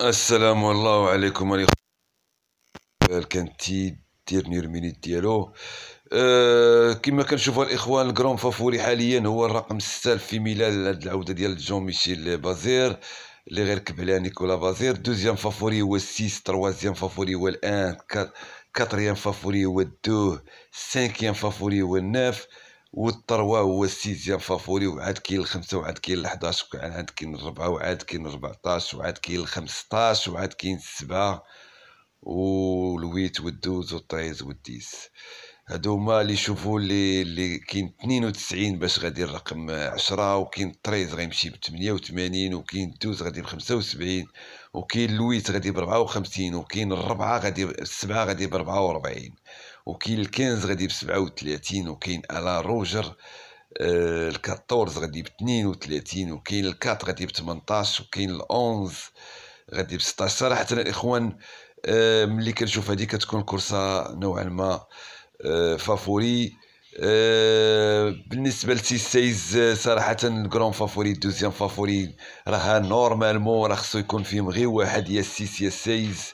السلام الله عليكم الاخوان عليكم كانت ديرنير مينيت ديالو أه كما كنشوفوا الاخوان الكرون فافوري حاليا هو الرقم 6 في ميلان هاد العوده ديال جون ميشيل بازير اللي غير كبلها نيكولا بازير دوزيام فافوري هو 6 تروازيام فافوري هو الان كاتريام فافوري هو 2 سانكيام فافوري هو 9 والثروه هو السيزيام فافوري وعاد كاين الخمسه وعاد كاين ال11 وعاد كاين الربعه وعاد كاين ال 14 وعاد كاين ال15 وعاد كاين السبعه والويت والدوز والطريز والديس هادو هما اللي شوفوا اللي اللي كاين 92 باش غادي الرقم 10 وكاين 13 غيمشي ب 88 وكاين 12 غادي ب 75 وكاين الويت غادي ب 54 وكاين الربعه غادي السبعه غادي ب 44 وكاين الكنز غادي ب 37 وكاين الا روجر آه، ال 14 غادي ب 32 وكاين ال 4 غادي ب 18 وكاين ال 11 غادي ب 16 صراحه الاخوان آه، ملي كنشوف هذه كتكون كورسه نوعا ما آه، فافوري بالنسبه لسي سايز صراحه الكرون فافوري الدوزيام فافوري راه نورمالمون راه خصو يكون فيهم غير واحد يا سيس يا سايز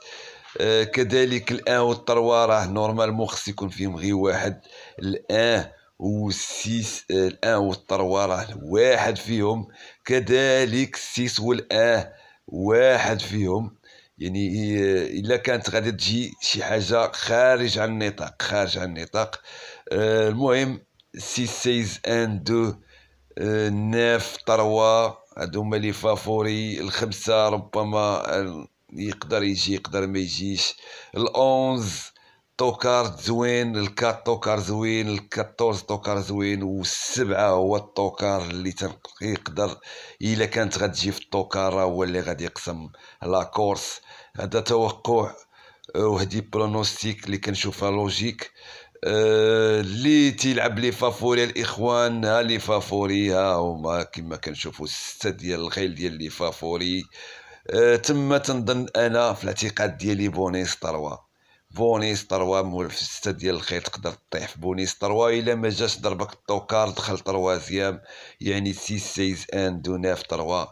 آه، كذلك الان والتروا راه نورمالمون خص يكون فيهم غير واحد الان والسيس آه الان والطروا راه واحد فيهم كذلك السيس والان واحد فيهم يعني آه، الا كانت غادي تجي شي حاجه خارج عن النطاق خارج عن النطاق آه، المهم سيس سيز ان دو ناف طروا هادو هما لي فافوري الخمسه ربما يقدر يجي يقدر ما يجيش الأونز طوكار زوين الكات طوكار زوين الكاتورز طوكار زوين والسبعة هو التوكار اللي يقدر إلا كانت غتجي في التوكار هو اللي غادي يقسم لا كورس هذا توقع وهدي برونوستيك اللي كنشوفها لوجيك آه، اللي تيلعب لي فافوري الاخوان ها لي فافوري ها هما كما كنشوفوا سته ديال الخيل ديال لي فافوري أه، تما تنظن انا في الاعتقاد ديالي بونيس طروا بونيس طروا مول في ستة ديال الخير تقدر تطيح في بونيس طروا الا ما جاش ضربك الطوكار دخل طروازيام يعني سيس سيز ان دو ناف طروا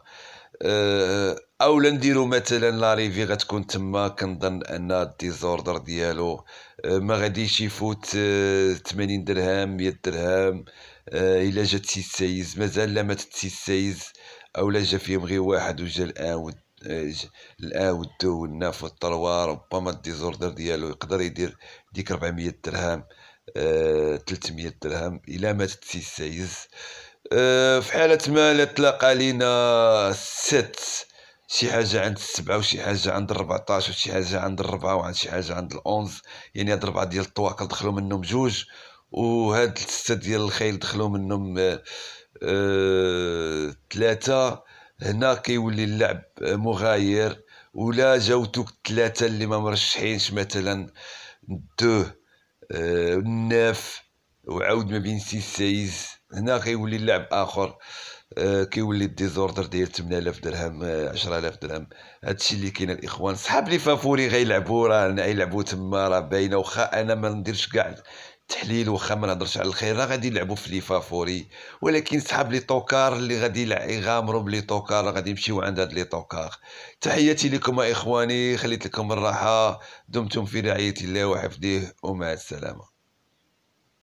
أه، اولا نديرو مثلا لاريفي غتكون تما كنظن ان الديزوردر ديالو أه، ما غاديش يفوت 80 درهم 100 درهم الا جات سيس سايز مازال لا ماتت سيس سايز اولا جا فيهم غير واحد وجا الان ود الآ والدو والناف الطروا ربما الديزوردر ديالو يقدر يدير ديك 400 درهم آه 300 درهم إلى ما تتسيز آه في حالة ما لا تلاقى لينا ست شي حاجة عند السبعة وشي حاجة عند الربعطاش وشي حاجة عند الربعة وعند شي حاجة عند الأونز يعني هاد الربعة ديال الطواقل دخلوا منهم جوج وهاد الستة ديال الخيل دخلوا منهم آه ثلاثة آه، هنا كيولي اللعب مغاير ولا جاوتوك ثلاثة اللي ما مرشحينش مثلا دو آه الناف وعاود ما بين سي سايز هنا كيولي اللعب اخر آه كيولي الديزوردر ديال 8000 درهم 10000 آه، درهم هادشي اللي كاين الاخوان صحاب لي فافوري غيلعبوا راه غيلعبوا تما راه باينه واخا انا ما نديرش كاع التحليل واخا ما نهضرش على راه غادي يلعبوا في لي فافوري ولكن صحاب لي طوكار اللي غادي يغامروا بلي طوكار غادي يمشيو عند هاد لي طوكار تحياتي لكم اخواني خليت لكم الراحه دمتم في رعايه الله وحفظه ومع السلامه